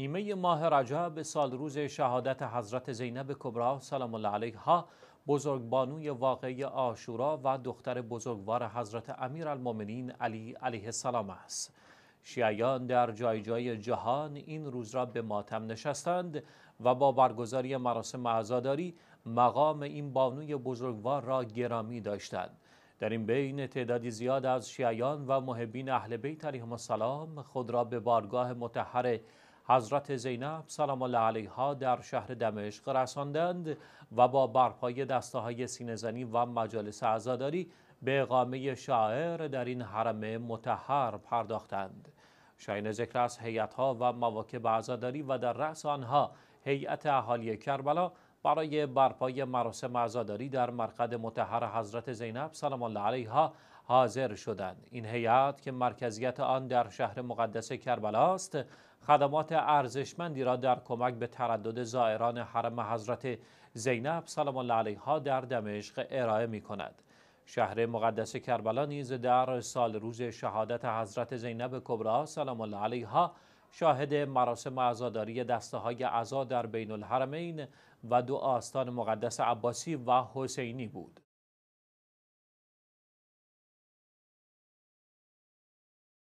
نیمه ماه رجب سال روز شهادت حضرت زینب کبرا سلام الله علیها بزرگبانوی واقعی آشورا و دختر بزرگوار حضرت امیر علی علیه السلام است. شیعیان در جای جای جهان این روز را به ماتم نشستند و با برگزاری مراسم عزاداری مقام این بانوی بزرگوار را گرامی داشتند. در این بین تعدادی زیاد از شیعیان و محبین اهل بیت علیهم السلام خود را به بارگاه متحر حضرت زینب سلام الله علیها در شهر دمشق رساندند و با برپای دسته های سینزنی و مجالس عزاداری به اقامه شاعر در این حرم متحر پرداختند شاین ذکر از ها و مواکب عزاداری و در رأس آنها هیئت اهالی کربلا برای برپای مراسم عزاداری در مرقد متحر حضرت زینب سلام الله علیها حاضر شدند این هیئت که مرکزیت آن در شهر مقدس کربلا است خدمات ارزشمندی را در کمک به تردد زائران حرم حضرت زینب سلام الله علیها در دمشق ارائه می کند شهر مقدس کربلا نیز در سال روز شهادت حضرت زینب کبرا سلام الله علیها شاهد مراسم عزاداری دسته های عزا در بین الحرمین و دو آستان مقدس عباسی و حسینی بود.